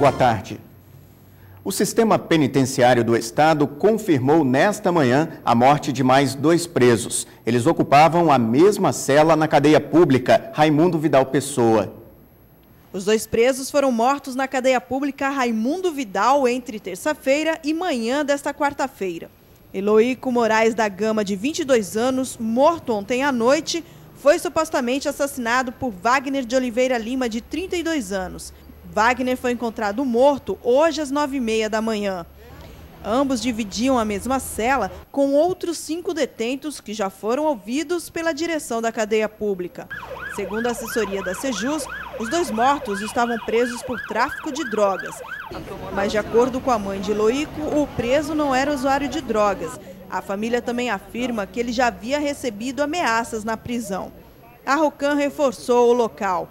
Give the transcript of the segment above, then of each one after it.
Boa tarde. O sistema penitenciário do estado confirmou nesta manhã a morte de mais dois presos. Eles ocupavam a mesma cela na cadeia pública Raimundo Vidal Pessoa. Os dois presos foram mortos na cadeia pública Raimundo Vidal entre terça-feira e manhã desta quarta-feira. Eloíco Moraes da Gama, de 22 anos, morto ontem à noite, foi supostamente assassinado por Wagner de Oliveira Lima, de 32 anos. Wagner foi encontrado morto hoje às 9h30 da manhã. Ambos dividiam a mesma cela com outros cinco detentos que já foram ouvidos pela direção da cadeia pública. Segundo a assessoria da Sejus, os dois mortos estavam presos por tráfico de drogas. Mas, de acordo com a mãe de Loico, o preso não era usuário de drogas. A família também afirma que ele já havia recebido ameaças na prisão. A Rocan reforçou o local.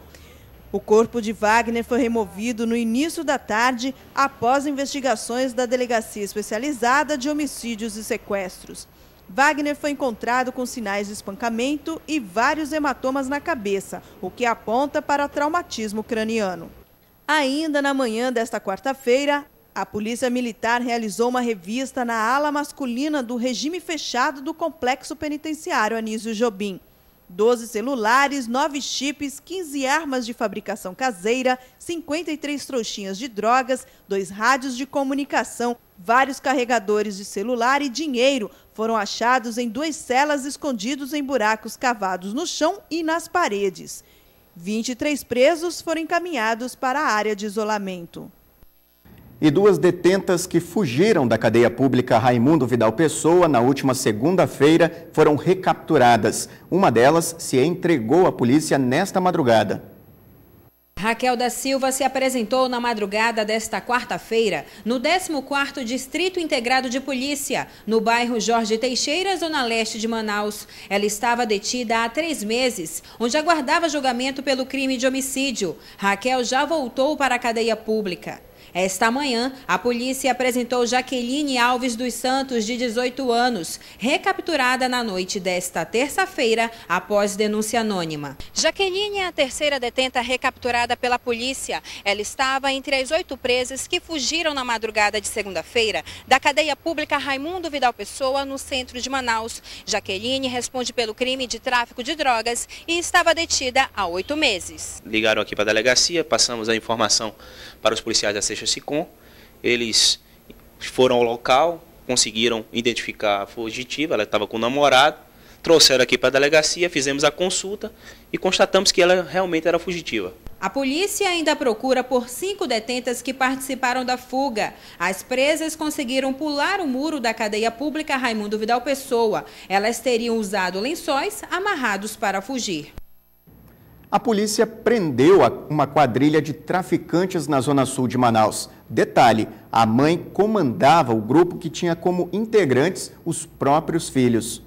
O corpo de Wagner foi removido no início da tarde após investigações da Delegacia Especializada de Homicídios e Sequestros. Wagner foi encontrado com sinais de espancamento e vários hematomas na cabeça, o que aponta para traumatismo craniano. Ainda na manhã desta quarta-feira, a Polícia Militar realizou uma revista na ala masculina do regime fechado do Complexo Penitenciário Anísio Jobim. 12 celulares, 9 chips, 15 armas de fabricação caseira, 53 trouxinhas de drogas, dois rádios de comunicação, vários carregadores de celular e dinheiro foram achados em duas celas escondidos em buracos cavados no chão e nas paredes. 23 presos foram encaminhados para a área de isolamento e duas detentas que fugiram da cadeia pública Raimundo Vidal Pessoa na última segunda-feira foram recapturadas. Uma delas se entregou à polícia nesta madrugada. Raquel da Silva se apresentou na madrugada desta quarta-feira no 14º Distrito Integrado de Polícia, no bairro Jorge Teixeira, zona leste de Manaus. Ela estava detida há três meses, onde aguardava julgamento pelo crime de homicídio. Raquel já voltou para a cadeia pública. Esta manhã, a polícia apresentou Jaqueline Alves dos Santos, de 18 anos, recapturada na noite desta terça-feira após denúncia anônima. Jaqueline é a terceira detenta recapturada pela polícia. Ela estava entre as oito presas que fugiram na madrugada de segunda-feira da cadeia pública Raimundo Vidal Pessoa, no centro de Manaus. Jaqueline responde pelo crime de tráfico de drogas e estava detida há oito meses. Ligaram aqui para a delegacia, passamos a informação para os policiais da Chachicum. Eles foram ao local, conseguiram identificar a fugitiva, ela estava com o namorado, trouxeram aqui para a delegacia, fizemos a consulta e constatamos que ela realmente era fugitiva. A polícia ainda procura por cinco detentas que participaram da fuga. As presas conseguiram pular o muro da cadeia pública Raimundo Vidal Pessoa. Elas teriam usado lençóis amarrados para fugir. A polícia prendeu uma quadrilha de traficantes na zona sul de Manaus. Detalhe: a mãe comandava o grupo que tinha como integrantes os próprios filhos.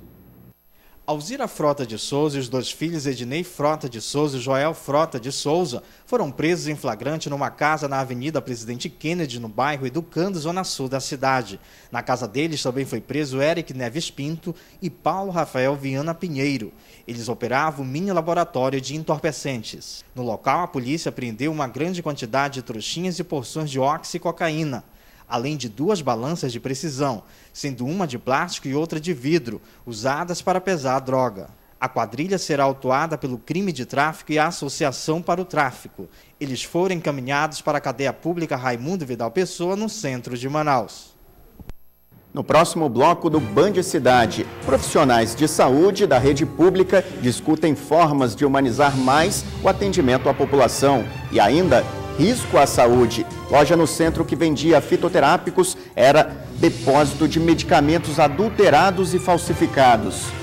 Alzira Frota de Souza e os dois filhos Ednei Frota de Souza e Joel Frota de Souza foram presos em flagrante numa casa na Avenida Presidente Kennedy, no bairro Educando, zona sul da cidade. Na casa deles também foi preso Eric Neves Pinto e Paulo Rafael Viana Pinheiro. Eles operavam um mini laboratório de entorpecentes. No local, a polícia apreendeu uma grande quantidade de trouxinhas e porções de óxido e cocaína além de duas balanças de precisão, sendo uma de plástico e outra de vidro, usadas para pesar a droga. A quadrilha será autuada pelo crime de tráfico e associação para o tráfico. Eles foram encaminhados para a cadeia pública Raimundo Vidal Pessoa, no centro de Manaus. No próximo bloco do Band Cidade, profissionais de saúde da rede pública discutem formas de humanizar mais o atendimento à população e ainda risco à saúde Loja no centro que vendia fitoterápicos era depósito de medicamentos adulterados e falsificados.